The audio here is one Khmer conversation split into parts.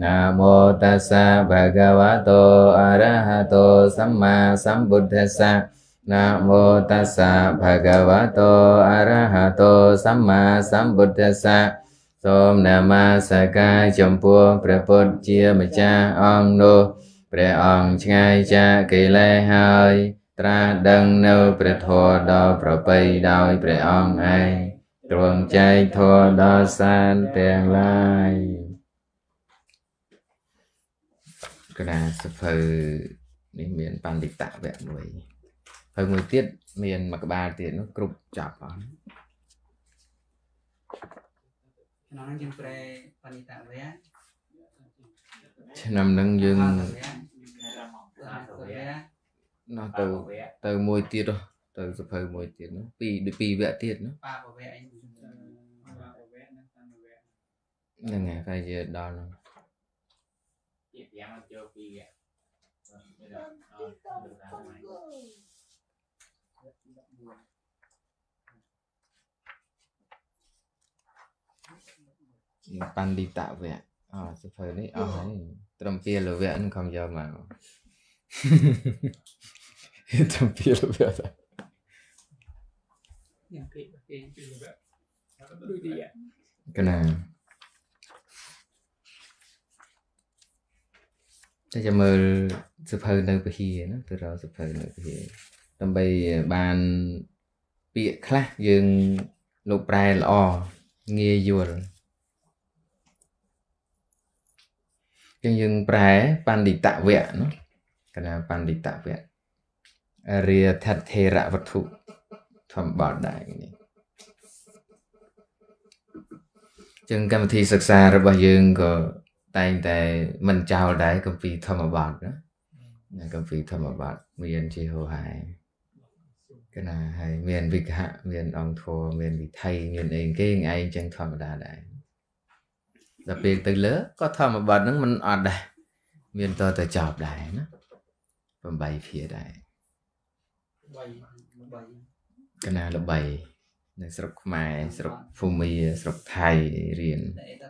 nam mô tassa bhagavato arahato samma sambuddhassa nam mô tassa bhagavato arahato samma sambuddhassa សូមនមស្ការចំពោះព្រះពុទ្ធជាម្ចាស់អង្គនោះ ព្រះអង្គឆ្ងាយចាកកិលេសហើយ ត្រាស់ដឹងនៅព្រះធម៌ដ៏ប្រពៃដោយព្រះអង្គឯងទ្រង់ចែកធម៌ដល់សានទាំងឡាយក្តារសភៅនេះមានបណ្ឌិតវគ្គមួយហើយមួយទៀតមានមួយក្បាលទៀតនោះគ្រប់ចាប់អត់ឆ្នាំនឹងយើងប្រែបណ្ឌិតវគ្គឆ្នាំនឹងយើងណោះទៅទៅមួយទៀតទៅសភៅមួយទៀតនោះពីពីរវគ្គទៀតនោះបាវគ្គអីហ្នឹងហើយតែជាដល់ហ្នឹងយ៉ាងចូលពីរយៈមានដល់ដល់ដល់ម៉ៃជាបណ្ឌិតវគ្គអសិភើនេះអស់ហើយត្រឹមពីលវៈនឹងខំយកមកត្រឹមពីលវៈតែយ៉ាងគេគេពីលវៈកណាតែចាំមើលសភៅនៅពហិណាទៅរកសភៅនៅពហិដើម្បីបានពាក្យខ្លះយើងលោកប្រែល្អងាយយល់ជាងយើងប្រែបណ្ឌិតវៈណាកណាបណ្ឌិតវៈរាធធេរវត្ថុធម្មបត្តិដែរនេះជាងកម្មវិធីសិក្សារបស់យើងក៏តែងតែមិនចោលដែរកំពីធម្មបទណាកំពីធម្មបទមានជាហោហាយកណាហើយមានវិកហៈមាន អង្គធัวមានវិថីមានអីគេឯងចឹងធម្មតាដែរដល់ពេលទៅលើក៏ធម្មបទហ្នឹងមិនអត់ដែរមានតតែចប់ដែរណា8ភាដែរ8 8កណាល្បីនៅស្រុកខ្មែរស្រុកភូមិស្រុកថៃរៀនតែ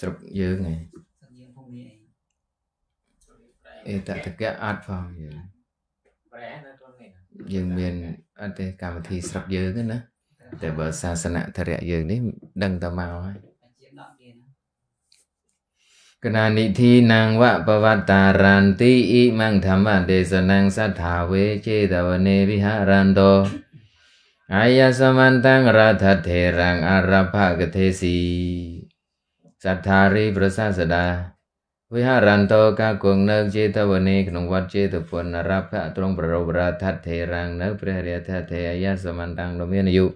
ស្រុកយើងឯងអេតតកៈអត់ផងយើងយើងមានអត់ទេកម្មវិធីស្រុកយើងណាតែបើសាសនាធរៈយើងនេះដឹងតែមកហើយកណានិធិនាងវបវតារន្តិអ៊ីមង្ធម្មទេសនាងសទ្ធាវេចេតវនេវិហរន្តោអាយសមន្តងរថធេរងអរភកទេសីសត្ថារីព្រះសាសដាវិហារន្តោការគង់នៅចេតវនីក្នុងវត្តចេតពុនរភៈទ្រង់ប្ររពរាថថេរាំងនៅព្រះរាធថេអាយសមន្តាំងដ៏មានអាយុ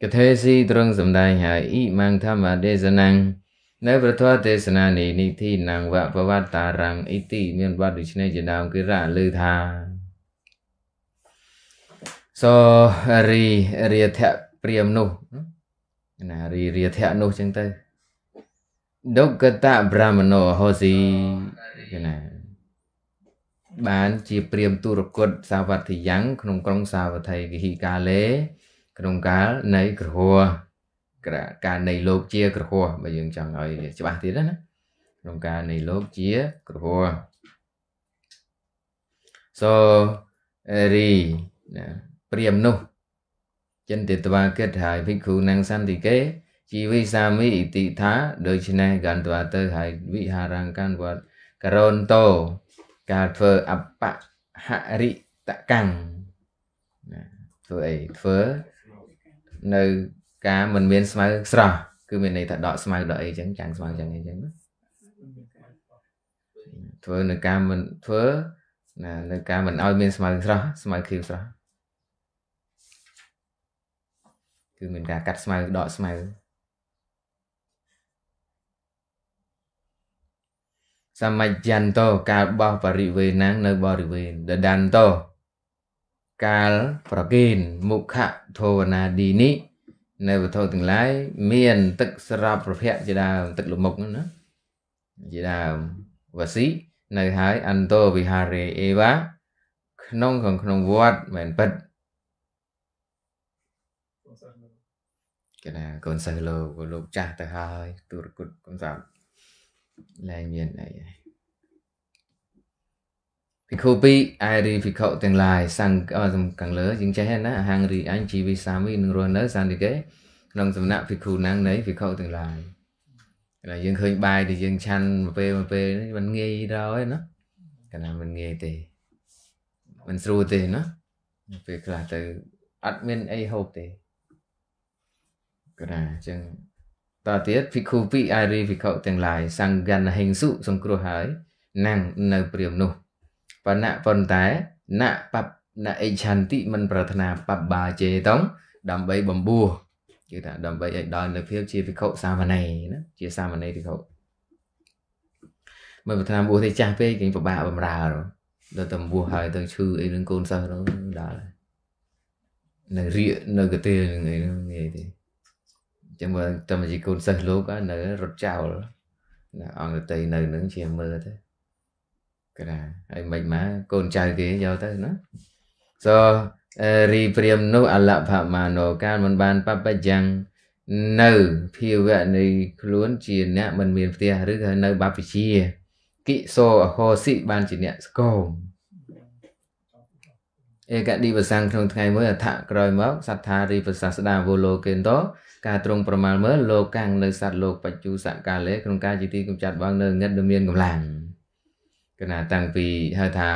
កទេស៊ីទ្រង់សម្ដែងហើយអ៊ីម៉ាំងធម្មទេសនាំងនៅព្រះធម៌ទេសនានេះនិធិនាំងវបវតារាំងអ៊ីទីមានវត្តដូចនេះជាដើមគឺរៈលើថាសរីរាធៈព្រាមនោះណារីរាធៈនោះចឹងទៅដុក្កតប្រមណោហោស៊ីគេណាបានជា ព្រាមទុរគតសាវត្ថិយ៉ាង ក្នុងក្រុងសាវត្ថីគិហិកាលេ ក្នុងកាលនៃក្រហមកាលនៃលោកជា ក្រហមបើយើងចង់ឲ្យច្បាស់ទៀតណាក្នុងកាលនៃលោកជា ក្រហម so រីណាព្រាមនោះចិនទេតវាគិតហើយភិក្ខុនាងសន្តិកេជីវិសាមីឥតិថាដូច្នេះកាន់តទៅហើយវិហារង្កានវត្តករូនតោការធ្វើអបហរិតកម្មណាធ្វើអីធ្វើនៅការមិនមានស្មៅស្រស់គឺមានន័យថាដកស្មៅដកអីចឹងចាំងស្មៅចឹងអីចឹងធ្វើនៅការមិនធ្វើណានៅការមិនឲ្យមានស្មៅស្រស់ស្មៅខៀវស្រស់គឺមានការកាត់ស្មៅដកស្មៅសម្មាចន្តោកាលបោះបរិវេណាំងនៅបរិវេណដដន្តោកាលប្រគិនមុខធវនាឌីនេះនៅវត្ថុទាំងឡាយមានទឹកស្រោបប្រភៈជាដើមទឹកលមុកហ្នឹងណាជាដើមវស៊ីនៅហើយអន្តោវិហារេអេវ៉ាក្នុងក្នុងក្នុងវត្តមិនពិតគេណាកូនសិស្សលោកលោកចាស់ទៅហើយទូរគុតកំសាប់លែងមានអីហើយភិក្ខុពីអរិភិក្ខុទាំងឡាយសង្ឃខាងលើយើងចេះណាអហង្រីអញជីវិសាមីនឹងរស់នៅសន្តិគេក្នុងសំណាក់ភិក្ខុណាងនៃភិក្ខុទាំងឡាយហើយយើងឃើញបាយដែលយើង ឆាន់មួយពេលមួយពេលនេះมันងាយដល់ហើយណាកាលណាมันងាយទេมันស្រួលទេណាពេលខ្លះទៅ អត់មានអីហូបទេក៏ដែរអញ្ចឹងតទៀតភិក្ខុពីអរិភិក្ខុទាំងឡាយសង្កានហិង្សុសង្គ្រោះហើយនឹងនៅព្រាមនោះ បណៈប៉ុន្តែណបបណអិឆន្តិមិនប្រាថ្នាបបាជេតងដើម្បីបំពោះគឺថាដើម្បីឲ្យដល់នៅភាពជាភិក្ខុសាមណេរណាជាសាមណេរភិក្ខុមិនប្រាថ្នាបួសទេចាស់ពេកគេពិបាកបំរើដល់តែបួសហើយទៅឈឺអីនឹងកូនសិស្សនោះដល់នៅរៀកនៅកទេនឹងអីនឹងងាយទេចាំមើលតែមកជាកូនសិស្សលោកនៅរត់ចោលណាអង្គតីនៅនឹងជាមើលទៅក្រាហើយមិនមកកូនចៅគេយកទៅណា so រីព្រាមនោះអលភមាណោកាលមិនបានបបយ៉ាងនៅភាវៈនៃខ្លួនជា អ្នក មិនមានផ្ទះឬក៏នៅបាបវិជាគិសោអហោសិបានជាអ្នកស្គមឯកឌីវសាំងក្នុងថ្ងៃមួយអថក្រោយមកសត្ថារីប្រសាស្ដាវោលោកេនតោការទ្រង់ប្រមាលមើលលោកកាំងនៅសត្វលោកបច្ចុសកាលេក្នុងការជាទីកំចាត់បងនៅងឹតដ៏មានកម្លាំងកណាតាំងពីហៅថា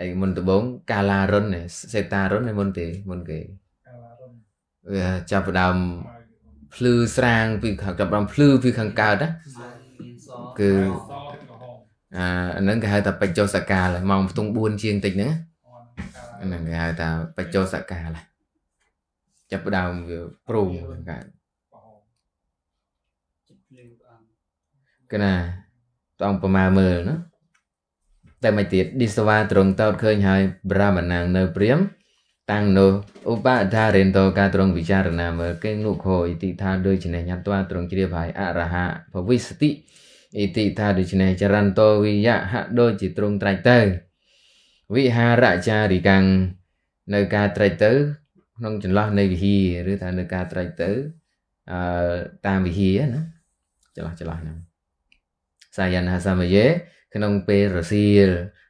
អីមុនដំបូងកាឡារុនសេតារុនឯមុនទេមុនគេកាឡារុនវាចាប់ផ្ដើមភ្លឺស្រាងពីខាងចាប់ផ្ដើមភ្លឺពីខាងកើតណាគឺអាហ្នឹងគេហៅថាបច្ចុសកាលម៉ោងផ្ទង់4ជាងតិចហ្នឹងហ្នឹងគេហៅថាបច្ចុសកាលហ្នឹងចាប់ផ្ដើមវាប្រូងកើតកណាតង់ប្រមាមើលណាតែមួយទៀតឌីសវ៉ាត្រង់តោតឃើញហើយប្រមណាងនៅ ព្រាមតាំងនោះឧបដារិនតោការត្រង់វិចារណាមើលគេនុខោអ៊ីតិថាដូចជាញ៉ាំតត្រង់ជ្រាបហើយអរហៈភវិសតិអ៊ីតិថាដូច្នេះចរន្តោវិយៈហដូចជាត្រង់ត្រាច់ទៅវិហារចារិកាំងនៅការត្រាច់ទៅក្នុងចន្លោះនៃវិហារឬថានៅការត្រែកទៅអឺតាមវិហារណាចន្លោះចន្លោះហ្នឹងសាយនហសមយេក្នុងពេលរសៀល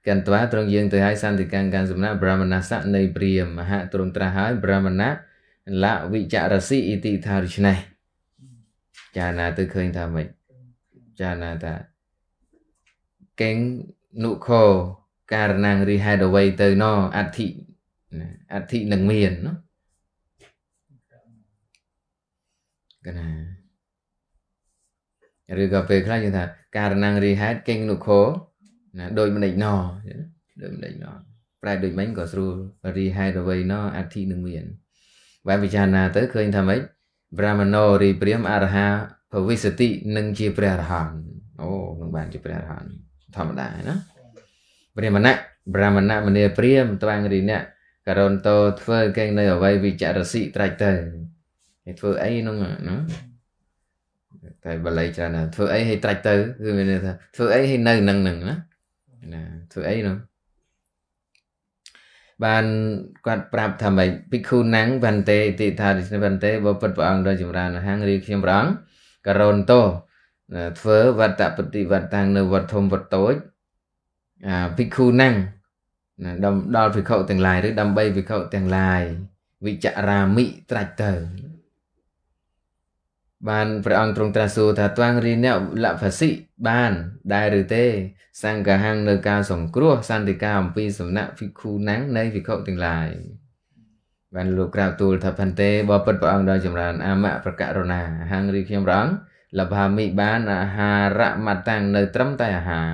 កន្ត្វាត្រង់យើងទៅឲ្យសន្តិកាំងការសំណាប្រមណាសៈនៃព្រាមមហៈត្រង់ត្រាស់ឲ្យប្រមណាលវិចរសិអ៊ីតិថាដូច្នេះចារណាទៅឃើញថាម៉េចចារណាថាកេងនុខោការណាងរីហេតុអ្វីទៅណអធិអធិនឹងមានណាកណាឬក៏ពេលខ្លះយើងថាការណាំងរីហេតកេងនុខោណាដោយមិនដេកណដោយមិនដេកណប្រែដូចមិញក៏ស្រួលរីហេតអ្វីណអធិនឹងមានបែបពិចារណា ទៅឃើញថាម៉េចប្រមណោរីព្រាមអរហាភវិសតិនឹងជាព្រះរហន្តអូនឹងបានជាព្រះរហន្តធម្មតាណាព្រាមណៈប្រមណៈមនីព្រាមត្វាងរីអ្នកករន្តោធ្វើកេង នៅអ្វីវិចារសិត្រាច់ទៅហើយធ្វើអីក្នុងហ្នឹងតែបល័យច្រើនណាធ្វើអីឲ្យត្រាច់ទៅគឺមានថាធ្វើអីឲ្យនៅនឹងហ្នឹងណាណាធ្វើអីហ្នឹងបានគាត់ប្រាប់ថាម៉េចភិក្ខុណាំងវន្ទេតិថាដូច្នេះវន្ទេបើពិតព្រះអង្គដ៏ចម្រើនហាងរីខ្ញុំព្រះអង្គករុណទោធ្វើវត្តបតិវត្តាំងនៅវត្តធំវត្តតូចអាភិក្ខុណាំងដល់ដល់ភិក្ខុទាំងឡាយឬដើម្បីភិក្ខុទាំងឡាយវិចរាមិត្រាច់ទៅបានព្រះអង្គទ្រង់ត្រាស់សួរថាទ្វាង រីអ្នកលភសិបាន ដែរឬទេសង្ឃហាំងនៅការសង្គ្រោះសន្តិការអំពីសំណាក់ភិក្ខុណាំងនៃភិក្ខុទាំងឡាយបានលោកក្រាបទូលថាផាន់ទេបបិទ្ធព្រះអង្គដល់ចម្រើន អាមៈប្រករុណាហាំងរីខ្ញុំព្រះអង្គលភាមិបានអាហារមតាំងនៅ ត្រឹមតែអាហារ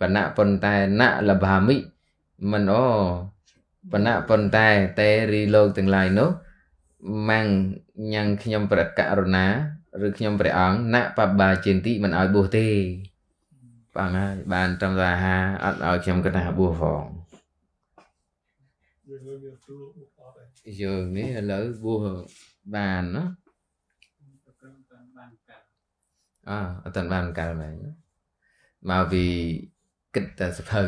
បណៈប៉ុន្តែណលភាមិមិនអូបណៈប៉ុន្តែតេរីលោកទាំងឡាយនោះម៉ាំងញ៉ាំងខ្ញុំប្រករុណាឬខ្ញុំព្រះអង្គណបបាចេន្តិមិនឲ្យបួសទេបងហើយបានត្រឹមតែហាអត់ឲ្យខ្ញុំគណៈបួសផងយើងនេះឥឡូវបួសបានណាអើអត់តាន់បានកាលមែនមកពីគិតតែសភៅ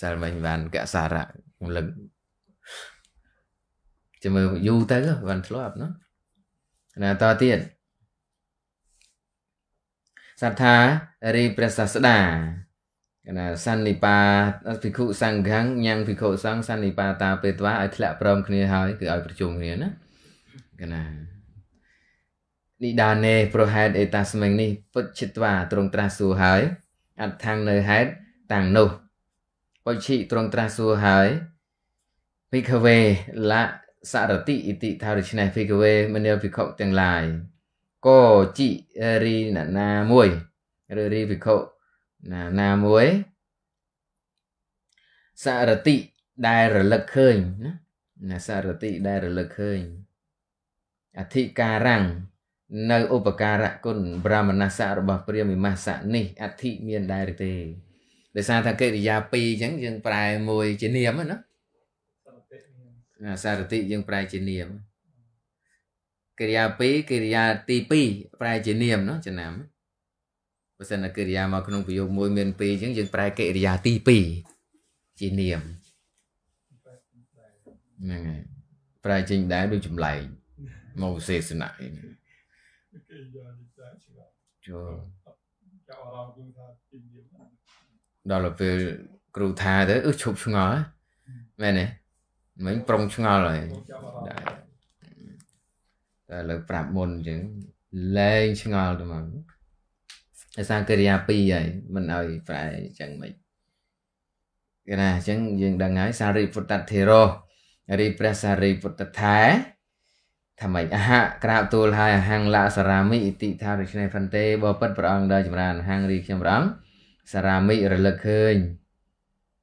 សាលមិញបានកសារៈលឹកចាំមើលយូរទៅបានធ្លាប់ណាណាតទៀតសត្ថារីព្រះសាស្តាកណាសន្និបាភិក្ខុសង្ឃังញ៉ាំងភិក្ខុសង្ឃសន្និបាតា ពេត្វាឲ្យធ្លាក់ព្រមគ្នាហើយគឺឲ្យប្រជុំគ្នាណាកណានិដានេ ប្រហេតអេតាស្មិងនេះ ពុទ្ធិត្វាទ្រង់ត្រាស់សួរហើយអដ្ឋាំងនៅហេតុតាំងនោះបុជិទ្រង់ត្រាស់សួរហើយភិក្ខវេលៈសារតិអិតិថាដូច្នេះភិក្ខវេមនាភិក្ខុទាំងឡាយក៏ជីរីណាមួយឬរីភិក្ខុណាណាមួយសារតិដែលរលឹកឃើញណាណាសារតិដែលរលឹកឃើញ អធិការังនៅឧបការៈគុណប្រមណសៈរបស់ព្រាមិមាសៈនេះអធិ មានដែរទេដោយសារថាកិរិយា2អញ្ចឹងយើងប្រែមួយជានាមណាសារតិយើងប្រែជានាមកិរិយា2កិរិយាទី2ប្រែជានាមនោះចំណាំបើសិនតែកិរិយាមកក្នុងប្រយោគមួយមាន2អញ្ចឹងយើងប្រែកិរិយាទី2ជានាមហ្នឹងហើយប្រែចេញដែរដូចចម្លែកមកសេសនៈឯងចូលដល់ពេលគ្រូថាទៅអឺឈប់ឆ្ងល់មែនទេមិញប្រុងឆ្ងល់ហើយដែរតែលើប្រាប់មុនអញ្ចឹងលែងឆ្ងល់ទៅមកអាសាកិរិយា2ហើយមិនឲ្យប្រែអញ្ចឹងមិនគេណាអញ្ចឹងយើងដឹងហើយសារីពុទ្ធធិរោរីព្រះសារីពុទ្ធថាថាម៉េចអហក្រៅទូលហើយអហង្លសរាមិឥតិថាដូច្នេះផន្ទេបើពិតព្រះអង្គដែលចម្រើនអហង្រីខ្ញុំព្រះអង្គសារាមិរលឹកឃើញ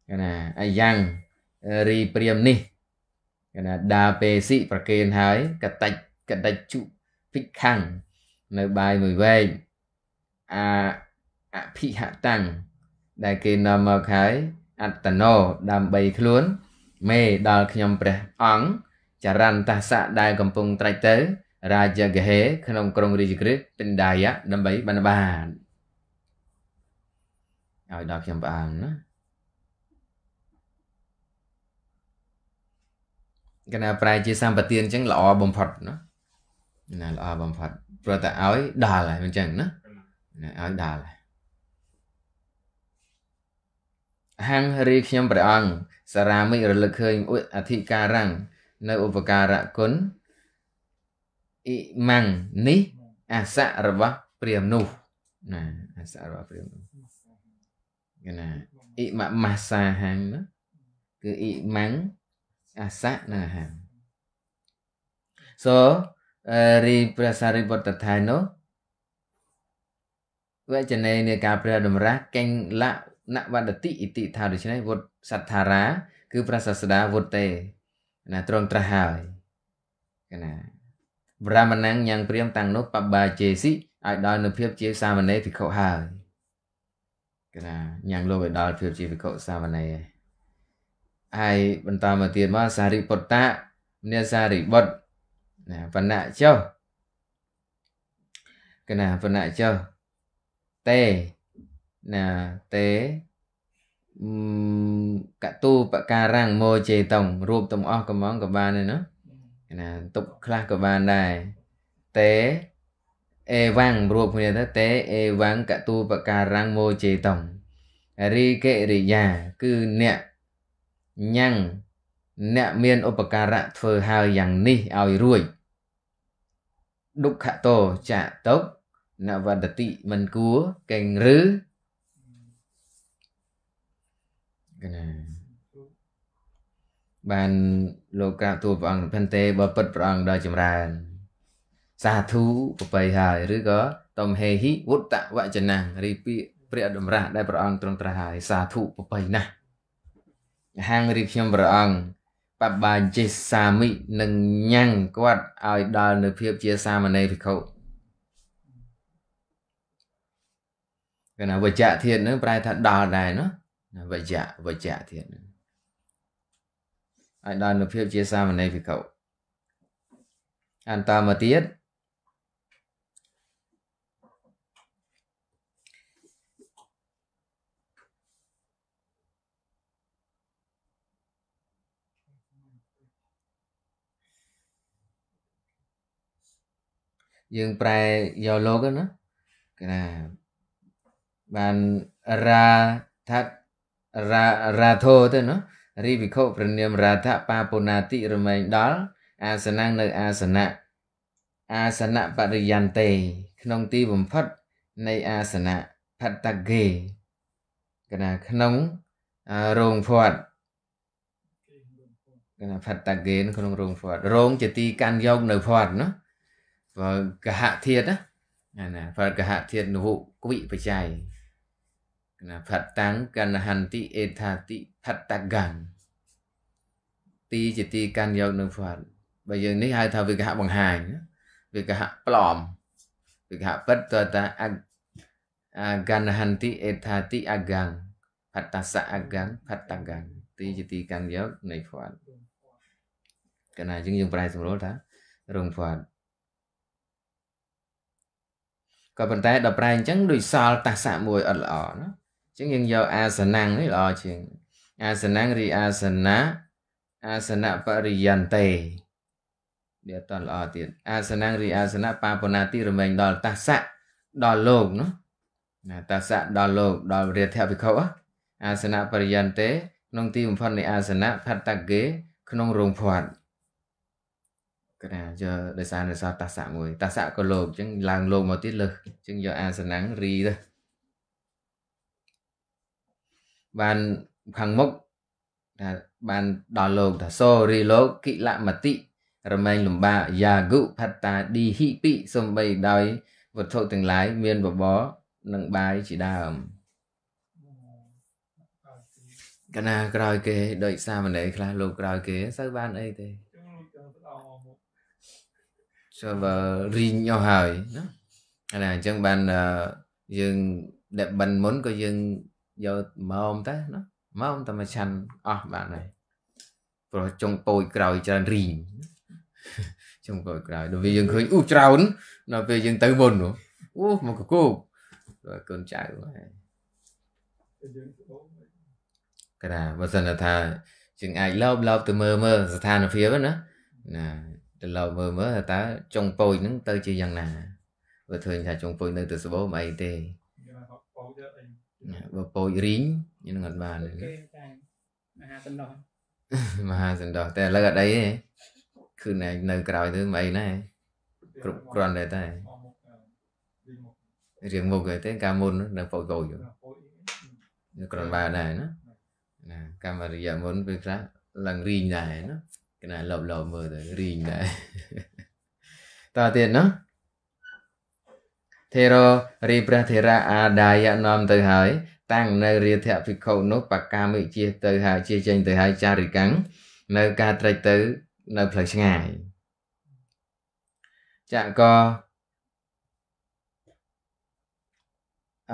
គេណាអាយ៉ាងរីព្រាមនេះគេណាដាពេសិប្រគេនហើយកតិចកតិចជុភិក្ខੰនៅបាយមួយវែកអាអភិហតੰដែលគេនាំមកហើយ អត្តណោដើម្បីខ្លួន មេដល់ខ្ញុំព្រះអង្គចរន្តស័កដែលកំពុងត្រាច់ទៅ រាជកហេ ក្នុងក្រុងរាជក្រឹតពិនដាយៈដើម្បីបានបានឲ្យដល់ខ្ញុំព្រះអង្គណាកណាប្រែជាសម្បទានអញ្ចឹងល្អបំផុតណាណាល្អបំផុតព្រោះតែឲ្យដល់ហើយអញ្ចឹងណាណាឲ្យដល់ហើយហាងរីខ្ញុំព្រះអង្គសារាមិចរលឹកឃើញឧអធិការังនៅឧបការៈគុណអ៊ីម៉ាំងនេះអាសៈរបស់ព្រាមនោះ ណាអាសៈរបស់ព្រាមនោះណាអ៊ីម៉ាម៉ាសាហាងណាគឺអ៊ីម៉ាំងអាសៈនិងអាហារ so រីព្រះសារិបុត្រថៃនោះវចនេនៃការព្រះតម្រាស់កេញលៈណវណ្ដតិអិតិថាដូច្នេះវុទ្ធសត្ថារាគឺព្រះសាស្តាវុទ្ធទេណាត្រង់ត្រាស់ហើយកណាប្រមណងយ៉ាងព្រាមតាំងនោះបបាជេស៊ីឲ្យដល់នៅភាពជាសាមណេរភិក្ខុហើយកណាយ៉ាងលោកឲ្យដល់ភាពជាភិក្ខុសាមណេរហើយបន្តមកទៀតមកសារិបុត្តៈនាសារិបុត្រណាបណ្ណចុះកណាបណ្ណចុះតេណាតេកតូបការាំងមោចេតុងរូបទាំងអស់កំងក៏បានដែរណាណាទុកខ្លះក៏បានដែរតេអេវាំងរូបគ្នាទៅតេអេវាំងកតូបការាំងមោចេតុងរីកេរិយា គឺអ្នកញ៉ាំងអ្នកមានឧបការៈធ្វើហើយយ៉ាងនេះឲ្យរួចដុក្ខតោចាក់ទុកនវតតិមិនគួរកេងឬកណាបានលោកក្រាបទូលព្រះអង្គផិនទេបើពិតព្រះអង្គដល់ចម្រើន សាធុប្របីហើយឬក៏តំហេហិវុត្តវចនៈរីពាក្យព្រះតម្រាស់ដែលព្រះអង្គទ្រង់ត្រាស់ហើយសាធុប្របីណាស់ហាងរៀបខ្ញុំព្រះអង្គបបាជេសាមិនឹងញ៉ាំងគាត់ឲ្យដល់នៅភាពជាសាមណេរភិក្ខុកណាវជ្ជៈធាតនឹងប្រែថាដល់ដែរណាវជ្ជៈវជ្ជៈធាតនឹងឲ្យដល់នៅភាពជាសាមណេរភិក្ខុអន្តមទៀតយើងប្រែយកលោកណាគេណាបានរាថារារាធោទៅណារីវិខុប្រនាមរាធបាពុណាតិរមែងដល់ អាសនៈនៅអាសនៈអាសនៈបរិយន្តេក្នុងទីបំផុតនៃអាសនៈផត្តកេកណាក្នុងរោងផ្ាត់កណាផត្តកេក្នុងរោងផ្ាត់រោងជាទីកាន់យកនៅផ្ាត់ណាកហធាតណាណាផតកហធាតនុហុគវិបច្ច័យណាផតតាំងកណ្ហន្តិអេថាតិផតតកាំងទីជាទីកាន់យកនឹងផតបើយើងនេះហៅថាវិកហបង្ហាញវិកហប្លំវិកហពិតតតាអាកណ្ហន្តិអេថាតិអកាំងផតសៈអកាំងផតតកាំងទីជាទីកាន់យកនៃផតកណ្ណាយើងយើងប្រែសម្រួលថារងផតក៏ប៉ុន្តែដល់ប្រែអញ្ចឹងដូចសល់តាសៈមួយអត់ល្អណាអញ្ចឹងយើងយកអាសនៈនេះល្អជាង អាសនៈរីអាសនៈអាសនៈបរិយន្តេវាអត់តល្អទៀតអាសនៈរីអាសនៈបាបណាទីរមែងដល់តាសៈដល់លោកណាណាតាសៈដល់លោកដល់រាធវិខុ អាសនៈបរិយន្តេក្នុងទីបំផុតនៃអាសនៈផតតកេក្នុងរោងផាត់គាត់ថាយកដោយសារនៅសល់តាសៈមួយតាសៈក៏លោកអញ្ចឹងឡើងលោកមកទៀតលើសអញ្ចឹងយកអាសនាំងរីទៅបានខាងមុខថាបានដល់លោកថាសូរីលោកគិលមតិរមែងលំបាកយ៉ាហ្គុផត្តាឌីហ៊ីពិសំបីដោយវត្ថុទាំងឡាយមានបបរនិងបាយជាដើមកណាក្រោយគេដូចសាមណេរខ្លះលោកក្រោយគេសូវបានអីទេ server រីងអស់ហើយណាអានេះអញ្ចឹងបានយើងដែលបិណ្ឌមុនក៏យើងយកម៉ោមតើណាម៉ោមតែមួយឆាន់អស់បានហើយព្រោះចុងពោយក្រោយច្រើនរីងចុងពោយក្រោយដល់វាយើងឃើញអូច្រើនដល់ពេលយើងទៅមុនអូមកកគោកដល់កូនចៅហើយកណាបើសិនថាយើងអាចលបលបទៅមើលមើលស្ថានភាពណាណាត្រឡប់មើលមើលតើចុងពូជហ្នឹងទៅជាយ៉ាងណាបើឃើញថាចុងពូជនៅទៅស្បូមអីទេបើពូជរីងនឹងអត់បានមហាសន្តោសមហាសន្តោសតែឥឡូវអត់អីទេគឺណែនៅក្រោយទៅមិនអីណែគ្រប់គ្រាន់តែតែរៀងមុខទេកាលមុននៅពូជពូជនៅក្រនបានដែរណាណាកម្មរិយាមុនពេលខ្លះឡើងរីងដែរណាកណាលបលបមើលទៅរីងដែរតទៀតណាថេររីព្រះថេរៈអាដាយនាំទៅហើយ តាំងនៅរាធភិក្ខុនោះបកាមិជាទៅហើយជាចេញទៅហើយចារិកាំងនៅការត្រេកទៅនៅផ្លូវឆ្ងាយចាក់ក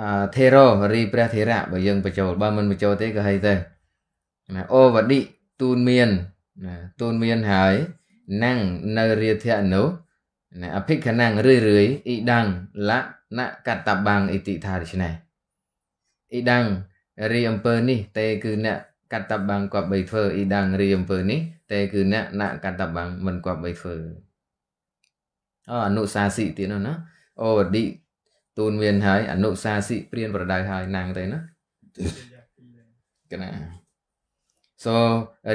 អថេររីព្រះថេរៈបើយើងបញ្ចូលបើមិនបញ្ចូលទេក៏ហីទៅណាអូវឌិទូនមានណាតូនមានហើយណੰងនៅរាធៈនោះណាអភិក្ខណੰងរឿយរឿយអ៊ីដੰងលណកតបាំងអិតិថាដូច្នេះអ៊ីដੰងរីអំពើនេះតេគឺ អ្នកកតបាំងគាត់បីធ្វើអ៊ីដੰងរីអំពើនេះតេគឺអ្នកណកតបាំងមិនគាត់បីធ្វើអូអនុសាសិទៀតនោះណាអូឌីតូនមានហើយអនុសាសិព្រៀនប្រដៅហើយណាងទៅណាកណាសូ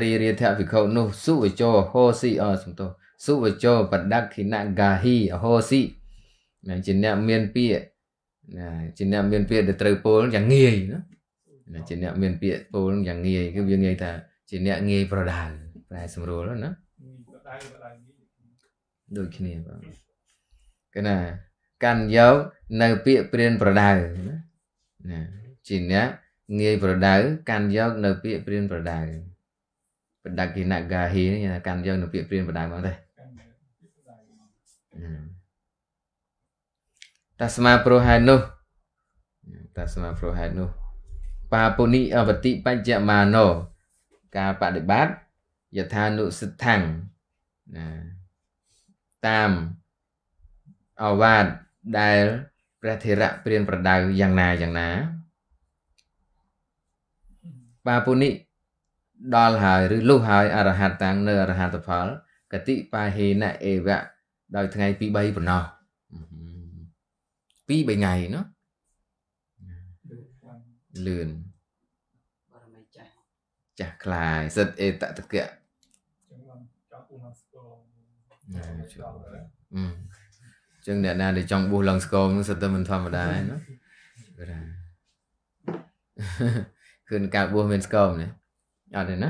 រីរាធវិខោនោះសុវចោហោស៊ីអសំទោសុវចោបដក្ខិណហ្គាហីហោស៊ីជាអ្នកមានពាក្យណាជាអ្នកមានពាក្យដែលត្រូវពោលយ៉ាងងាយណាជាអ្នកមានពាក្យពោលយ៉ាងងាយ គឺវាងាយថាជាអ្នកងាយ ប្រដៅប្រែស្រួលណាដូចគ្នាបាទកណាកាន់យកនៅពាក្យព្រានប្រដៅណាជាអ្នកងាយប្រដៅកាន់យកនៅពាក្យព្រានប្រដៅបណ្ដកិណហ្គាហីនេះកាន់យកនៅពាក្យព្រានប្រដៅមកទេតស្មាព្រោះហេតុនោះតស្មាព្រោះហេតុនោះបាពុនិអវតិបច្ចមាណោការបដិបត្តិយថានុសិដ្ឋังណាតាមអវាទដែលព្រះធិរៈព្រានប្រដៅយ៉ាងណាយ៉ាងណាបាទពុនេះដល់ហើយឬលុះហើយអរហត្តាំងនៅអរហត្តផលកតិបាហេណអេវៈដោយថ្ងៃទី3ប៉ុណ្ណោះពី3ថ្ងៃណោះលឿនបរមីចាស់ចាស់ខ្លាយសិតអេតតកៈចឹងអ្នកណាដែលចង់បួសឡើងស្គមនឹងសិតតែមិនធម្មតាឯណោះបាទគឺការបួសមានស្គមណាអត់ទេណា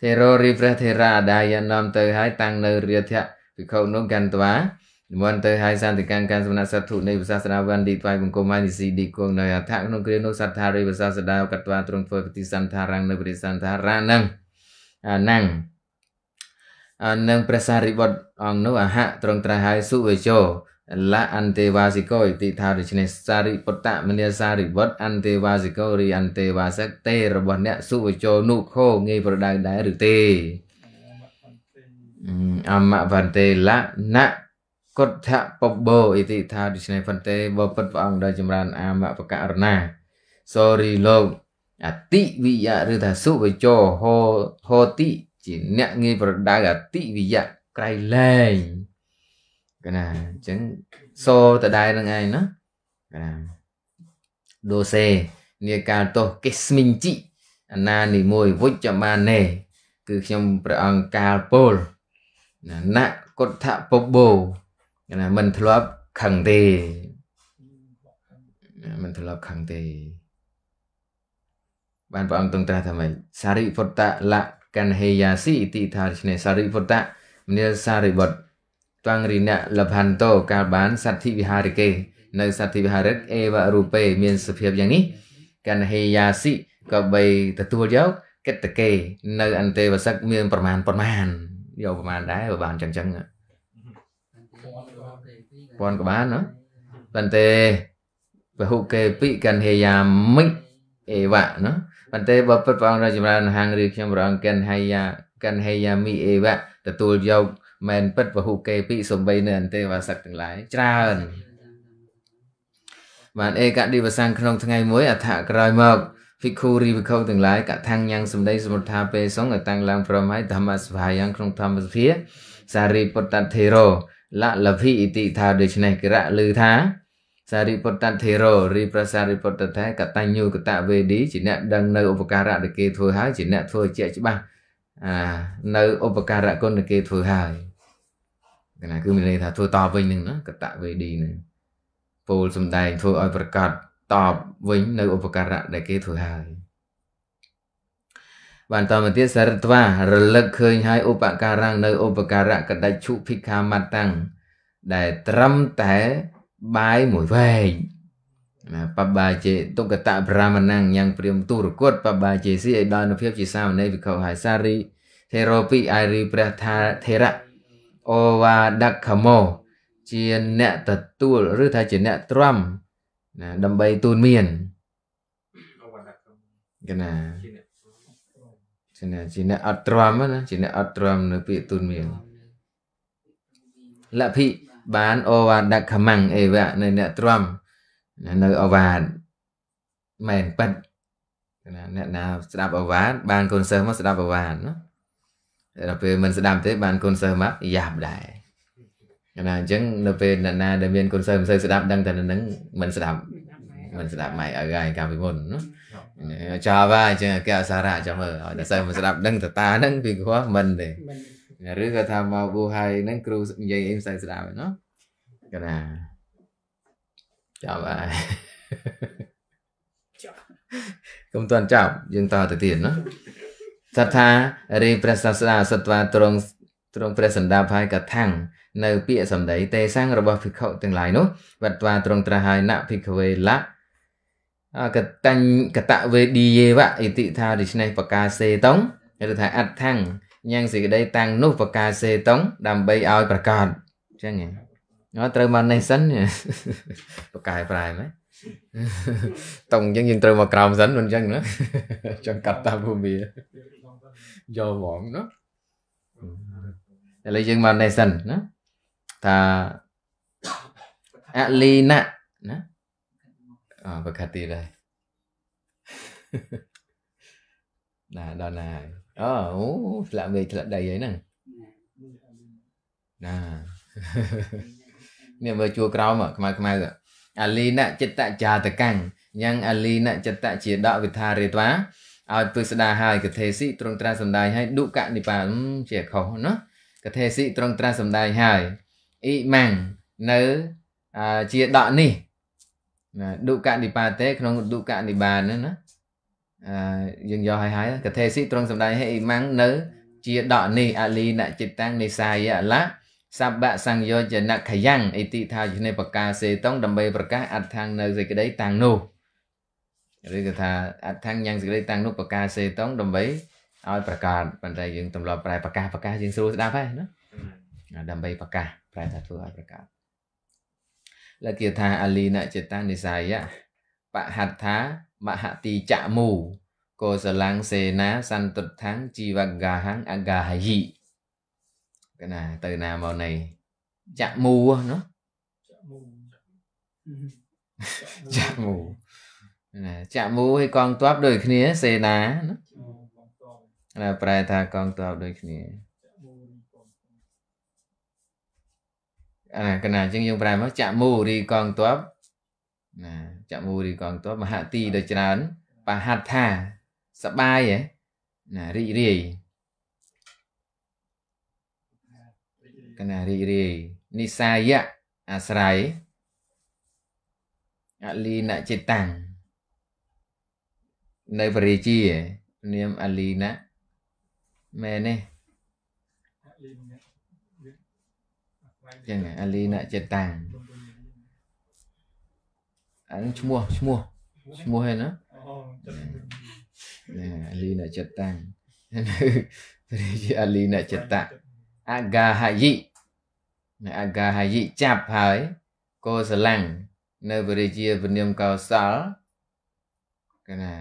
ថេរោរីព្រះថេរាដែលយាននាំ ទៅហើយតាំងនៅរាធៈភិក្ខុនោះកន្តវានិមន្តទៅហើយសន្តិកម្មការសមណសត្ថុនៃភាសាស្ដាវណ្ឌីថ្វាយបង្គំហើយនិសីឌីគង់នៅអដ្ឋក្នុងគ្រានោះសត្ថារីភាសាស្ដាវកត្វាទ្រង់ធ្វើកតិសន្ធារាំងនៅព្រះសន្ធារានឹងអានឹងអានឹងព្រះសារិបុត្រអង្គនោះអហៈទ្រង់ត្រាស់ហើយសុវេជោលៈអន្តេវាសិកោឥតិថាដូច្នេះសារិពតមនីសារិវត្តអន្តេវាសិកោរីអន្តេវាសិកទេរបស់អ្នកសុវជោនុខោងាយប្រដៅដែរឬទេអមវន្តេលៈណកុដ្ឋពបោឥតិថាដូច្នេះវន្តេបើពិតព្រះអង្គដែលចម្រើនអាមបករណាសរីលោកអតិវិយៈឬថាសុវជោហោហោតិជាអ្នកងាយប្រដៅអតិវិយៈក្រៃលែងកណាអញ្ចឹងសតដែរនឹងឯងណាកណាដូសេនីកាលទោសកេស្មិញជីអណានីមួយវិជ្ជមាណេគឺខ្ញុំព្រះអង្គកាលពលណាក់គុដ្ឋពបោណាមិនធ្លាប់ខឹងទេមិនធ្លាប់ខឹងទេបានព្រះអង្គទ្រង់ត្រាស់ថាម៉េចសារិវុត្តលកណ្ហេយាស៊ីទីថាដូច្នេះសារិវុត្តមនាសារិវុត្តតាំងរីណលផាន់តូកាលបានសទ្ធិវិហារិកេនៅសទ្ធិវិហារិកអេវរូបេមានសភាពយ៉ាងនេះកណ្ហេយ៉ាស៊ីក៏បីទទួលយកកិត្តកេនៅ អន្តេវសិកមានប្រមាណប្រមាណយកប្រមាណដែរបើបានចឹងចឹងពាន់ក៏បានណាប៉ុន្តែពហុកេពិកណ្ហេយ៉ាមិចអេវៈណាប៉ុន្តែបើពិតព្រះអង្គរាជចម្រើនហាងឬខ្ញុំរងកិនហេយ៉ាកិនហេយ៉ាមីអេវៈទទួលយកមិនពិតពហុគេពីសំបីនៅអន្តេវាសកទាំងឡាយច្រើនបានឯកដិវសាំងក្នុងថ្ងៃមួយអថាក្រោយមកភិក្ខុរីវខុទាំងឡាយកថាញ៉ាំងសម្ដីសមុទ្ធាពេសងឲ្យតាំងឡើងប្រម័យធម្មសភាយ៉ាងក្នុងធម្មសភាសារីពុត្តធេរោលលភីអ៊ីតិថាដូច្នេះគរៈឮថាសារីពុត្តធេរោរីប្រសារីពុត្តថេកតញ្ញូកតវេឌីជាអ្នកដឹងនៅឧបការៈដែលគេធ្វើហើយជាអ្នកធ្វើជាច្បាស់អានៅឧបការៈគុណដែលគេធ្វើហើយណាគឺមានន័យថាធ្វើតវិញនឹងណាកតវេឌីនឹងពោលសំដែងធ្វើឲ្យប្រកាសតបវិញនៅឧបការៈដែលគេធ្វើហើយបានតមកទៀតសរិទ្វា រលឹកឃើញហើយឧបការៈនៅឧបការៈកដិឈុភិក្ខាមត្តាំងដែលត្រឹមតែបាយមួយវែងណាបបាជេទុកតៈប្រមណងញ៉ាំងព្រាមទូរគតបបាជេស៊ីឲ្យដល់នូវភាពជាសាមណេរវិខោហើយសារីទេរោពីអាយរីព្រះថាធេរៈអូវ៉ាដកខមោជាអ្នកទទួលឬថាជាអ្នកទ្រាំណាដើម្បីទូនមានកណាជាអ្នកជាអ្នកអត់ទ្រាំណាជាអ្នកអត់ទ្រាំនៅពាក្យទូនមានលភិបានអូវ៉ាដកខមੰងអេវៈនៅអ្នកទ្រាំនៅអូវ៉ាមែនប៉ិតណាអ្នកណាស្ដាប់អវាទបានកូនសិស្សមកស្ដាប់អវាទណាដល់ពេលមិនស្ដាប់ទេបានកូនសិស្សមកយ៉ាប់ដែរកាលណាអញ្ចឹងនៅពេលអ្នកណាដែលមានកូនសិស្សមិនសូវស្ដាប់ដឹងតែនឹងមិនស្ដាប់មិនស្ដាប់ម៉ៃឲ្យហ្អាយកាលពីមុនណាចាវាអញ្ចឹងគេអសារៈចាំមើលឲ្យតែសិស្សមិនស្ដាប់ដឹងតាតាហ្នឹងពីគាត់មិនទេឬក៏ថាមកប៊ូហើយហ្នឹងគ្រូនិយាយអីមិនសូវស្ដាប់ណាកាលណាចាវាកុំតាន់ចាប់យើងតទៅទៀតណាសត្ថារីព្រះសាស្តាសត្វាទ្រង់ទ្រង់ព្រះសណ្ដាប់ហើយកថាំងនៅពាក្យសម្ដីទេសាំងរបស់ភិក្ខុទាំងឡាយនោះវត្តវាទ្រង់ត្រាស់ហើយណភិក្ខវេលៈកតញ្ញកតវេឌីយេវៈឥតិថាដូច្នេះបកាសេតុងឬថាអដ្ឋังញ៉ាំងសេចក្តីតាំងនោះ បកាសេតុង ដើម្បីឲ្យប្រកាសអញ្ចឹងហ្នឹងត្រូវមកនេះសិនបកាយប្រែមែនតុងអញ្ចឹងយើងត្រូវមកក្រោមសិនមិនអញ្ចឹងណាចង់កាត់តាមភូមិយកហ្មងណាឥឡូវយើងមកនេះសិនណាថាអលីណាណាអបកតិដែរណាដល់ណាហើយអូឆ្លាក់មេឆ្លាក់ដីហើយហ្នឹងណានេះមើលជួរក្រោមខ្មៅខ្មៅអាលីណចិត្តចាតកੰញញ៉ាំងអាលីណចិត្តជាដកវិធារិតវាឲ្យពិស្ដាហើយកថេសិទ្រង់ត្រាស់សម្ដែងហើយឌុកនិបាជាខុសណាកថេសិទ្រង់ត្រាស់សម្ដែងហើយអ៊ីម៉ាំងនៅជាដកនេះណាឌុកនិបាទេក្នុងឌុកនិបានណាអឺយើងយកឲ្យហើយកថេសិទ្រង់សម្ដែងឲ្យអ៊ីម៉ាំងនៅ ជាដកនេះអាលីណចិត្តតាំងនិសាយអាឡាសបៈសង្យោជនៈខយ៉ាងអិតិថាជានៃបកាសេតុងដើម្បីប្រកាសអត្ថាងនៅសេចក្តីតាំងនោះឬក៏ថាអដ្ឋังយ៉ាងសេចក្តីតាំងនោះប្រកាសសេតុងដើម្បីឲ្យប្រកាសប៉ុន្តែយើងទម្លាប់ប្រែប្រកាសប្រកាសយើងស្រួលស្ដាប់ហើយណាដើម្បីប្រកាសប្រែថាធ្វើឲ្យប្រកាសលក្ខិថាអលីណចេតានិសាយៈបហដ្ឋាមហតិចមូកោសលាំងសេនាសន្តុដ្ឋังជីវង្កាហੰអង្កាហយិកណាទៅណាមកណៃចមូណាចមូចមូណាចាក់មូឲ្យកងទ័ពដូចគ្នាសេនាណាប្រែថាកងទ័ពដូចគ្នាអាកណាអញ្ចឹងយើងប្រែមកចាក់មូរីកងទ័ពណា ចាក់មូរីកងទ័ពមហទី ដូចច្រើនបហត្ថាសបាយហ៎ណារីករាយកណារីករាយនិសាយៈអាស្រ័យអលីនចិត្តតាំងនៅបរិជានាមអាលីណាមែនទេចឹងអាលីណាចតាំងអានឈ្មោះឈ្មោះឈ្មោះហ្នឹងណាអាលីណាចតាំងព្រះជាអាលីណាចតៈអហ្គាហយិនៅអហ្គាហយិចាប់ហើយកោសលាំងនៅព្រះជាវនិយកោសលកណា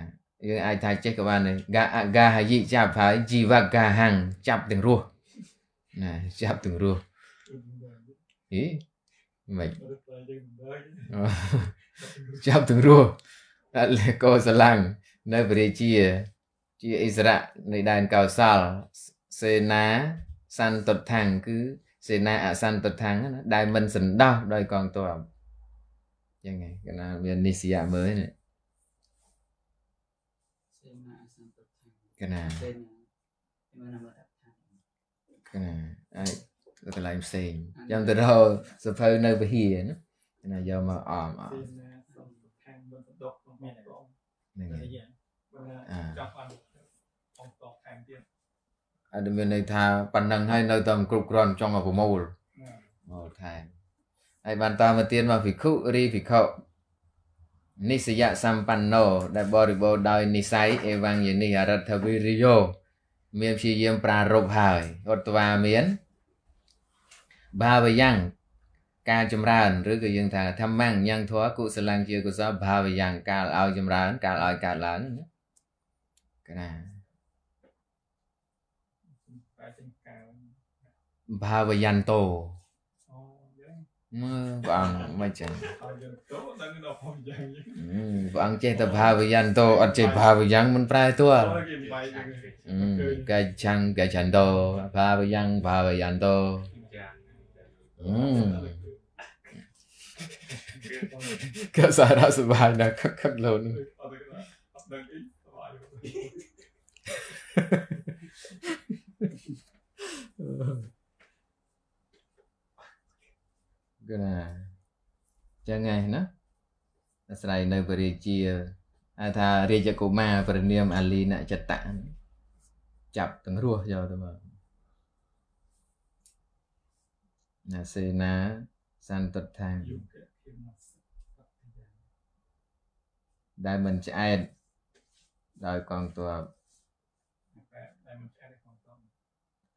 យើងអាចថាចេះក៏បានដែរកាកាហយិចាប់ហើយជីវកាហੰចាប់ទាំងរស់ណាចាប់ទាំងរស់ហីមិនចាប់ទាំងរស់អលកោសឡាំងនៅព្រះរាជាជាអិសរៈនៃដែនកោសលសេនាសន្តុដ្ឋังគឺសេនាអសន្តុដ្ឋังណាដែលមិនសន្តោសដោយកងទ័ពយ៉ាងហ្នឹងកណាមាននិស្សយៈមើលនេះកណាកណាអាយកន្លែងផ្សេងយ៉ាងទៅដល់សភៅនៅវិហារណាកណាយកមកអមអមហ្នឹងហើយចាប់បានអង្គតខាងទៀតអត់មានន័យថាប៉ុណ្ណឹងហើយនៅតែគ្រប់គ្រាន់ចង់មកប្រមូលមកថែមហើយបានតាមទានមកភិក្ខុរីភិក្ខុនិសយសម្បណ្ណោដែលបរិបូរដោយនិស័យអេវ៉ាំងយនីអរដ្ឋវិរិយោមានព្យាយាមប្រារព្ធហើយឧត្តវាមានបាវយ៉ាងការចម្រើនឬក៏យើងថាធម្មញ្ញញ្ញធរគុសលង្ជាកុសលបាវយ៉ាង កាលឲ្យចម្រើន កាលឲ្យកើតឡើងណាកណាបាវយន្តោមើលព្រះអង្គមិនចឹងព្រះអង្គចេះតែភាវយន្តោអត់ចេះភាវយ៉ាងមិនប្រែតួកាយចាំងកាយចន្តោភាវយ៉ាងភាវយន្តោកាសារសុបាយណាស់ខឹកខឹកលោនេះអឺគឺថាចឹងហើយណាអាស្រ័យនៅពរាជាហៅថារាជកុមារព្រះនាមអាលីណចតៈចាប់ទាំងរស់យកទៅមកណាសេនាសន្តុដ្ឋានដែលមិនឆ្អែតដោយកងទ័ព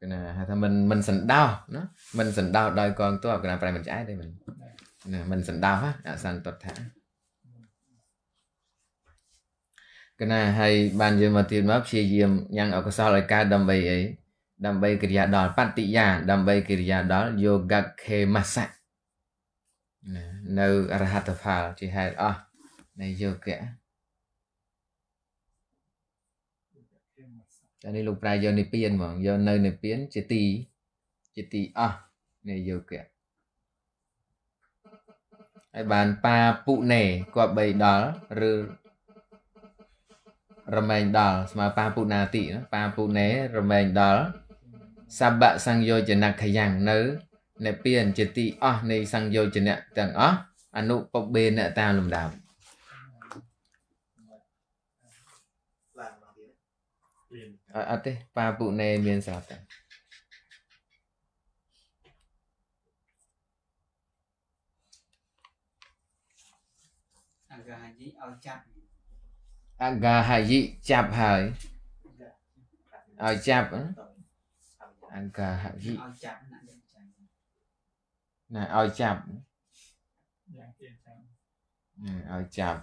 គណាហៅថាមិនមិនសន្តោសណាមិនសន្តោសដោយកងទ័ពគណាប្រែមិនឆ្អែតទេមិនណាមិនសន្តោសអសន្តតថាគណាហើយបានយើងមកទៀតមកព្យាយាមញ៉ាំងអកុសលឲ្យកើតដើម្បីអីដើម្បីកិរិយាដល់បតិយាដើម្បីកិរិយាដល់ yoga khemasa ណានៅអរហត្តផលជាហេតុអស់នៃ yoga តែនេះលោកប្រែយកនិព្វានហ្មងយកនៅនិព្វានជាទីជាទីអស់នៃយោគៈហើយបានបាពុណេគាត់បីដល់ឬរមែងដល់ស្មើបាពុណាតិណាបាពុណេរមែងដល់សបសង្យោជនខយ៉ាង នៅនិព្វានជាទីអស់នៃសង្យោជនៈទាំងអស់អនុពបេណតាមលំដាប់អត់ទេប៉ាពុណេមានស្រាប់តែអាកាហយិឲ្យចាប់អាកាហយិចាប់ហើយឲ្យចាប់អាកាហយិឲ្យចាប់ណាឲ្យចាប់ណាឲ្យចាប់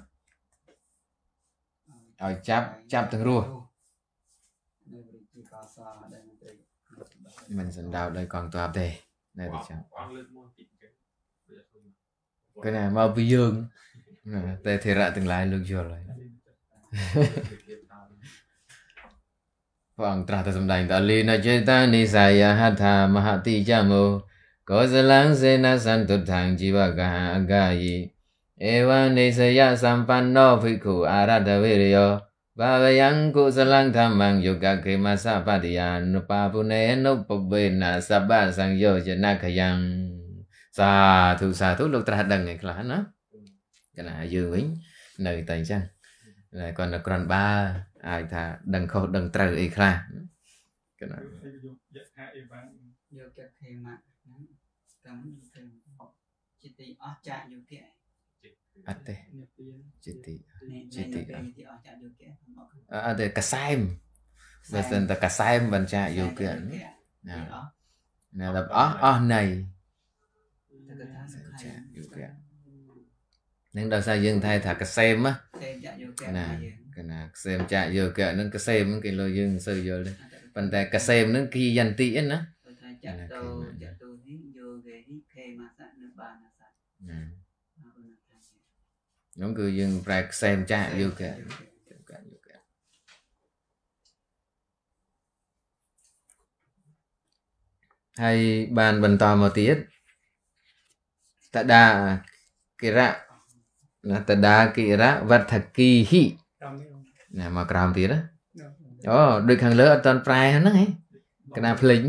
ឲ្យចាប់ចាប់ទាំងរស់ពីភាសាដែលមិនត្រូវមិនសំដៅដោយកងទ័ពទេនៅទីចាំអង្គលើកមកតិចចឹងគណៈមកពីយើងតែធិរៈទាំងឡាយលើកយល់ហើយព្រះអង្គត្រាស់តែសម្ដែងតលីណចេតានិសាយហដ្ឋាមហតិចមោកោសលំសេនសន្ទុដ្ឋังជីវកហអកាយេវនិសយសម្បណ្ណោភិក្ខុអរតវេរយោဘာဝယံကုသလံဓမ္မံယောဂခေမသပတိယနုပါပုနေနုပဝေနသဗ္ဗသံယောယနခယံសាធុសាធុលោកត្រាស់ដឹងឯខ្លះណាកណាយើងវិញនៅតែអញ្ចឹងតែគាត់នៅក្រនបាអាចថាដឹងខុសដឹងត្រូវអីខ្លះកណាយកថាអីបានយកកខេមៈហ្នឹងកម្មទៅជាទីអស់ចាកយោគៈអត់ទេជាទីជាទីអស់ចាកយោគៈអត់ទេកសែមបើសិនតែកសែមបញ្ចាយោគៈណាណាដល់អស់អស់នៃយោគៈនឹងដល់សារយើងថែថាកសែមណាកណាកសែមចាយោគៈនឹងកសែមគេលើយើងមិនសូវយល់ទេប៉ុន្តែកសែមនឹងគីយន្តិណាចតុចតុនេះយោគៈនេះខេមាសៈនិបានសៈណានោះគឺយើងប្រែកសែមចាយោគៈហើយបានបន្តមកទៀតតដាគិរៈណាតដាគិរៈវត្ថគីហិណាមកក្រោមទៀតណាអូដូចខាងលើអត់តន់ប្រែហ្នឹងហ៎កណាភ្លេច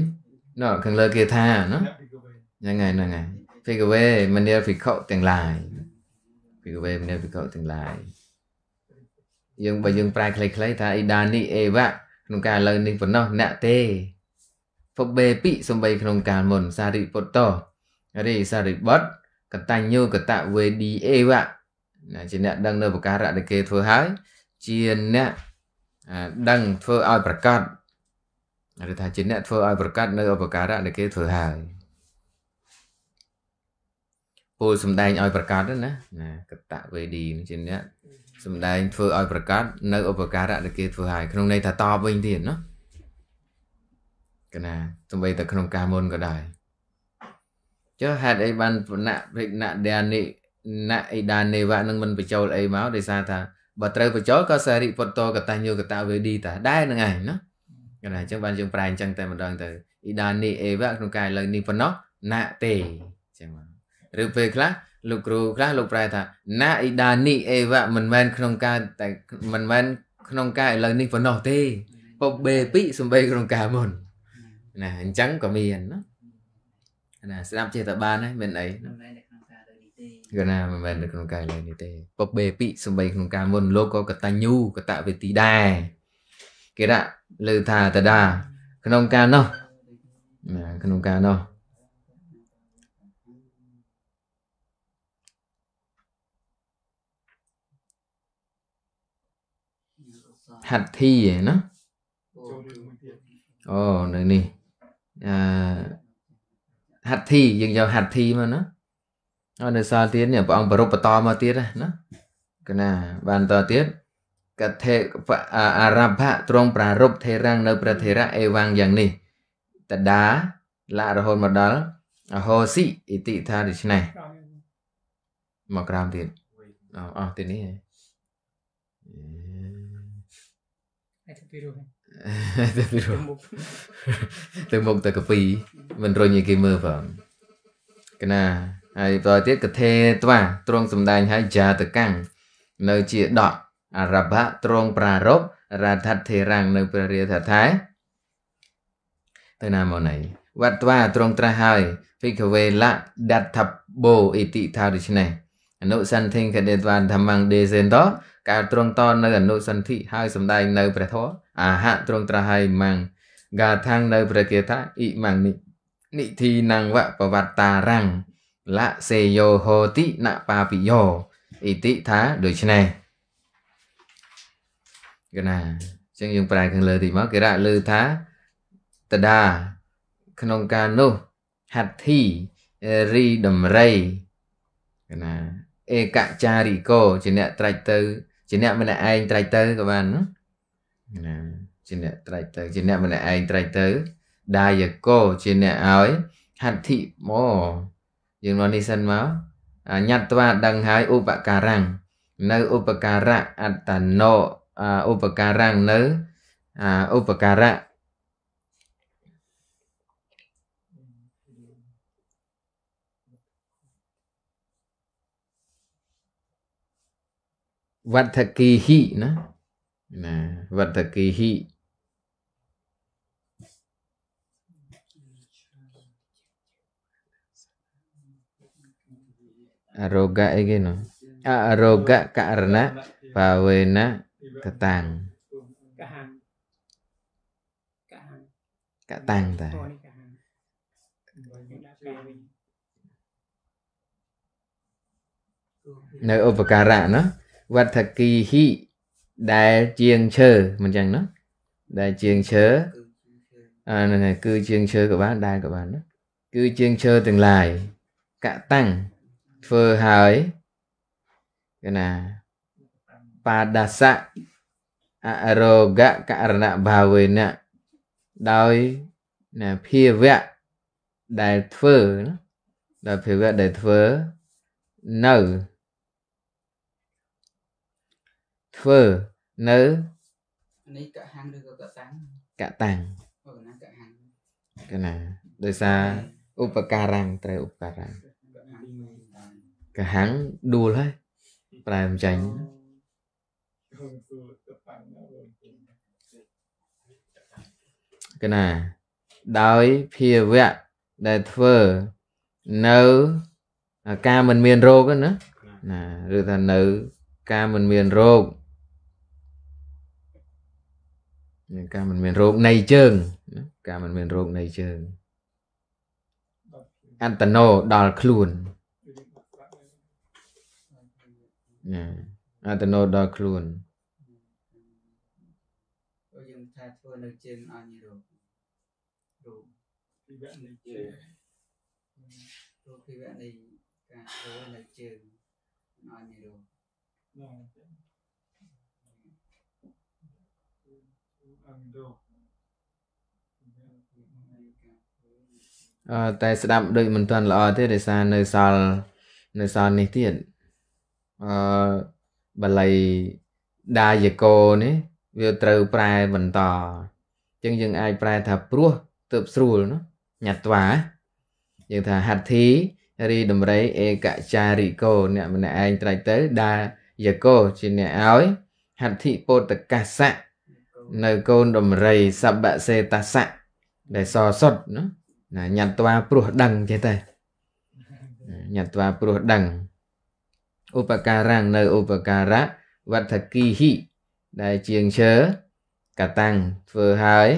ណោះខាងលើគេថាណាហ្នឹងហើយហ្នឹងហើយ take away មនីភិក្ខុទាំងឡាយ take away មនីភិក្ខុទាំងឡាយយើងបើយើងប្រែខ្លីៗថាអ៊ីដានីអេវ៉ាក្នុងការលើនេះប៉ុណ្ណោះអ្នកទេពបេពិសំបីក្នុងកាលមុនសារិពុតតរេសារិបុតកតញ្ញោកតវេឌីអេវៈណាជាអ្នកដឹងនៅប្រការៈដែលគេធ្វើហើយជាអ្នកដឹងធ្វើឲ្យប្រកាសឬថាជាអ្នកធ្វើឲ្យប្រកាសនៅឧបការៈដែលគេធ្វើហើយពូសំដែងឲ្យប្រកាសណាណាកតវេឌីជាអ្នកសំដែង ធ្វើឲ្យប្រកាសនៅឧបការៈដែលគេធ្វើហើយក្នុងន័យថាតបវិញទៀតណាកណាទង្វើតែក្នុងកាលមុនក៏ដែរចុះហេតុអីបានវណៈភិណៈដានិណអីដានេវៈនឹងមិនបញ្ចូលអីមកដោយសារថាបើត្រូវបញ្ចូលក៏សារិពុទ្ធកតញ្ញោកតវេឌីតាដែរនឹងឯងណាកណាអញ្ចឹងបានយើងប្រែអញ្ចឹងតែម្ដងទៅអ៊ីដានីអេវៈក្នុងកាយលើនេះប៉ុណ្ណោះណាទេអញ្ចឹងមកឬពេលខ្លះលោកគ្រូខ្លះលោកប្រែថាណាអ៊ីដានីអេវៈមិនមែនក្នុងកាយតែមិនមែនក្នុងកាយឥឡូវនេះប៉ុណ្ណោះទេពបេពីសំបីក្នុងកាយមុនណាអញ្ចឹងក៏មានណាណាស្ដាប់ចេះតែបានហើយមានអីណាគឺណាមិនមែននៅក្នុងកាយឡើយនេះទេពបេពិសំបីក្នុងការមុនលោកក៏កតញ្ញូកតវេទីដែរ គេដាក់លើថាតដា ក្នុងការនោះណាក្នុងការនោះហັດធីឯណាអូនៅនេះអឺហាត់ធីយើងយកហាត់ធីមកណាអត់នៅសល់ទៀតនេះព្រះអង្គប្រពបន្តមកទៀតណាកណាបានតទៀតកថេអារភៈទ្រង់ប្រារព្ធថេរាំងនៅព្រះថេរៈអេវាំងយ៉ាងនេះតដាលាក់រហូតមកដល់អហោស៊ីអិតិថាដូច្នេះមកក្រោមទៀតអស់ទីនេះហើយទៅពីរោះទៅពីរោះទៅមុខទៅកាពីមិនរុញឲ្យគេមើលផងកណាហើយបន្តទៀតកថេត្វាទ្រង់សំដែងឲ្យយ៉ាតកាំងនៅជាដកអរបៈទ្រង់ប្រារព្ធរដ្ឋធេរាំងនៅព្រះរាជថែទៅណាមកណៃវត្តវាទ្រង់ត្រាស់ហើយភិក្ខវេលៈដັດថបោអិតិថាដូច្នេះអនុសន្ធិងកដេតវាធម្មងដេសេនតកើតទ្រង់តនៅអនុសន្ធិហើយសម្ដែងនៅព្រះធម៌អាហៈទ្រង់ត្រាស់ហើយម៉ាំងកាថាំងនៅព្រះគាថាអ៊ីម៉ាំងនិនិធីណងវបវត្តារាំងលសេយោហោតិណបាពិយោអ៊ីតិថាដូច្នេះកណាចឹងយើងប្រែខាងលើទីមកគេរកលើថាតដាក្នុងការនោះហັດធីរីដំរីកណាเอกចារិโกជាអ្នកត្រាច់ទៅជាអ្នកម្នាក់ឯងត្រៃទៅក៏បានណាជាអ្នកត្រៃទៅជាអ្នកម្នាក់ឯងត្រៃទៅដាយកោជាអ្នកឲ្យហត្ថិមកយើងមកនេះសិនមកញត្តិវាដឹងហើយឧបការៈនៅឧបការៈអត្តណោឧបការៈនៅឧបការៈ wadakihi nah nah wadakihi aroga iki no ah, aroga karena bawena ketang Ketang ta Nah, oh, bekara, oh, no? វត្ថគីហិដែលជាងឈើមិនចឹងណាដែលជាងឈើអានេះគឺជាងឈើក៏បានដែលក៏បានណាគឺជាងឈើទាំងឡាយកតាំងធ្វើហើយគេណាបាដាសៈអរោកករណបាវេណៈដោយណាភាវៈដែលធ្វើណាដល់ភាវៈដែលធ្វើនៅធ្វើនៅនេះកហាំងឬក៏កតាំងកតាំងកណាកណាដោយសារឧបការังត្រូវឧបការังកហាំងដួលហើយប្រែមិនចាញ់កណាដោយភាវៈដែលធ្វើនៅការមិនមានរោគណាណាឬថានៅ ការមិនមានរោគការមិនមានរោគនៃជើងការមិនមានរោគនៃជើងអន្តណោដល់ខ្លួនណាអន្តណោដល់ខ្លួនយើងថាធ្វើនៅជើងអញរោគរោគវិវៈនៃជើងរោគវិវៈនៃការធ្វើនៅជើងអញរោគតែស្ដាប់ដូចមិនទាន់ល្អទេដោយសារនៅសល់នៅសល់នេះទៀតអឺបាលីដាយកោនេះវាត្រូវប្រែបន្តអញ្ចឹងយើងអាចប្រែថាព្រោះទៅស្រួលណាញ៉ាត់វ៉ាយើងថាហັດធីរីដំរីអេកចារិកោអ្នកម្នាក់ឯងត្រេកទៅដាយកោជាអ្នកឲ្យហັດធីពោតកាសៈនៅកូនដំរីសបសេតាសៈដែលសសុតណាណាញ៉ាត់ត្វាព្រោះដឹងចេះតែញ៉ាត់ត្វាព្រោះដឹងឧបការៈនៅឧបការៈវត្ថគីហិដែលជាងឈើកតាំងធ្វើហើយ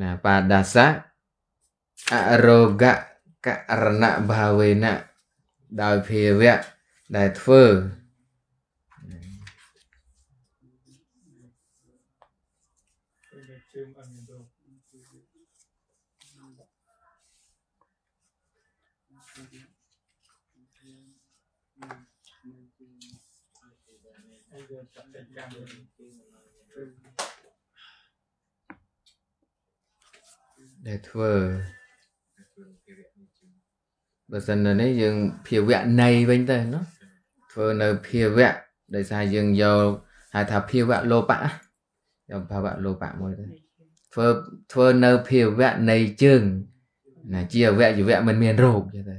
ណាបាដាសៈអរោកករណបាវេណៈដោយភាវៈដែលធ្វើដែលធ្វើបើសិននៅនេះយើងភាវៈនៃវិញទៅណាធ្វើនៅភាវៈដោយសារយើងយកហៅថាភាវៈលោបៈយកភាវៈលោបៈមួយទៅធ្វើធ្វើនៅភាវៈនៃជើងណាជាវៈជីវៈមិនមានរោគចឹងទៅ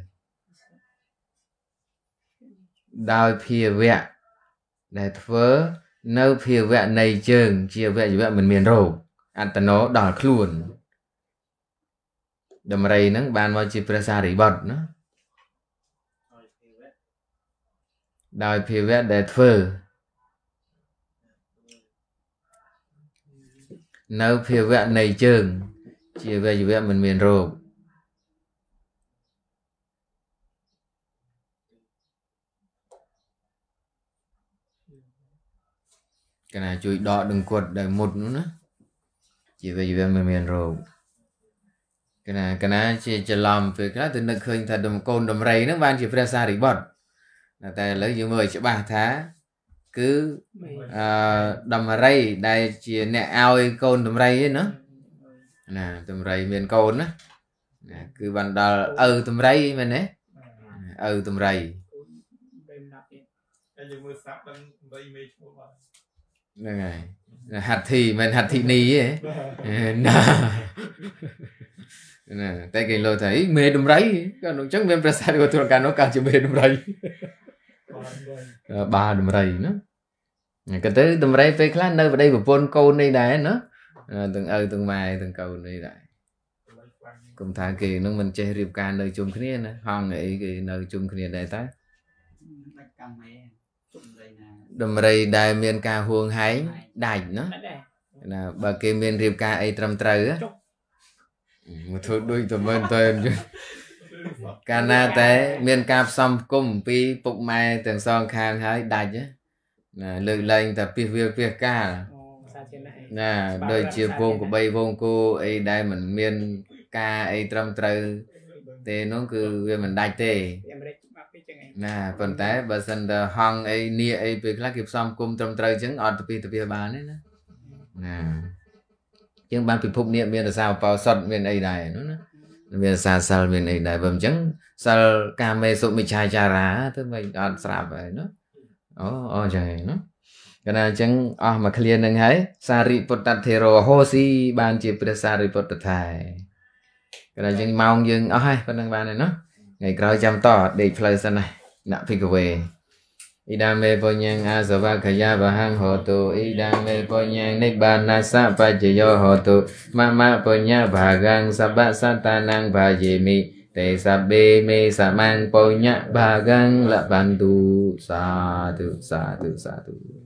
ដោយភាវៈដែលធ្វើនៅភាវៈនៃជើង ជាវៈជីវៈមិនមានរោគអត្តនោដល់ខ្លួនដំរីហ្នឹងបានមកជាព្រះសារីបុត្រណាដោយភាវៈដែលធ្វើនៅភាវៈនៃជើងជាវេយវៈមិនមានរោគកណាជួយដកដង្គត់ដោយមុតនោះណាជាវេយវៈមិនមានរោគកណាកណាជាច្រឡំពេលខ្លះទៅនឹកឃើញថាដំកូនដំរីហ្នឹងបានជាព្រះសារីបុត្រតែឥឡូវយើងមើលឲ្យច្បាស់ថាគឺអឺដំរីដែលជាអ្នកឲ្យកូនដំរីឯណាណាដំរីមានកូនណាណាគឺបានដល់ឪដំរីមែនទេឪដំរីយើងមើលសាប់ដល់8មេឈ្មោះបាទហ្នឹងហើយហាត់ធីមិនហាត់ធីនីទេណាណាតែគេលើថាអីមេដំរីក៏អញ្ចឹងមានប្រាសាទក៏ទួលកាលនោះកើតជាមេដំរីបាដំរីណាក៏ទៅដំរីពេលខ្លះនៅប្តីប្រពន្ធកូននេះដែរណាទាំងឪទាំងម៉ែទាំងកូននេះដែរកុំថាគេនឹងមិនចេះរៀបការនៅជុំគ្នាណាហងអីគេនៅជុំគ្នាដែរតើដំរីដែលមានការហួងហែងដាច់ណាណាបើគេមានរៀបការអីត្រឹមត្រូវណាមកធ្វើដូចតែមែនតើកាលណាតែមានការផ្សំផ្គុំអំពីពុកម៉ែទាំងសងខាងហើយដាច់ណាលើកលែងតែពីសវាលពីសកាលណាដូចជាវងកបីវងគោអីដែលមិនមានការអីត្រឹមត្រូវទេនោះគឺវាមិនដាច់ទេណាប៉ុន្តែបើសិនតែហងអីនីអីពេលខ្លះគេផ្សំគុំត្រឹមត្រូវចឹងអត់ទៅពីទៅបានទេណាណាយើងបានពិភពនេះមានអាសាបោសុតមានអីដែរនោះណាមានអាសាសិលមានអីដែរបើមិនចឹងសិលកាមេសុមិឆាចារាទៅមិនអត់ស្រាប់ហើយណាអូអូចឹងណាកណាអញ្ចឹងអស់មកឃ្លានឹងហើយសារិពុត្តធេរោហោស៊ីបានជា ព្រះសារិពុត្តថែកណាអញ្ចឹងម៉ោងយើងអស់ហើយប៉ុណ្្នឹងបានហើយណាថ្ងៃក្រោយចាំតដេកផ្លូវសិនណាដាក់ភិកវេ po po tu Idame ponyang asavakaya vahang hotu Idame ponyang nibbana sapajayo hotu Mama ponya bhagang sabba satanang bhajimi Te sabbe me samang ponya bhagang labantu tu sa tu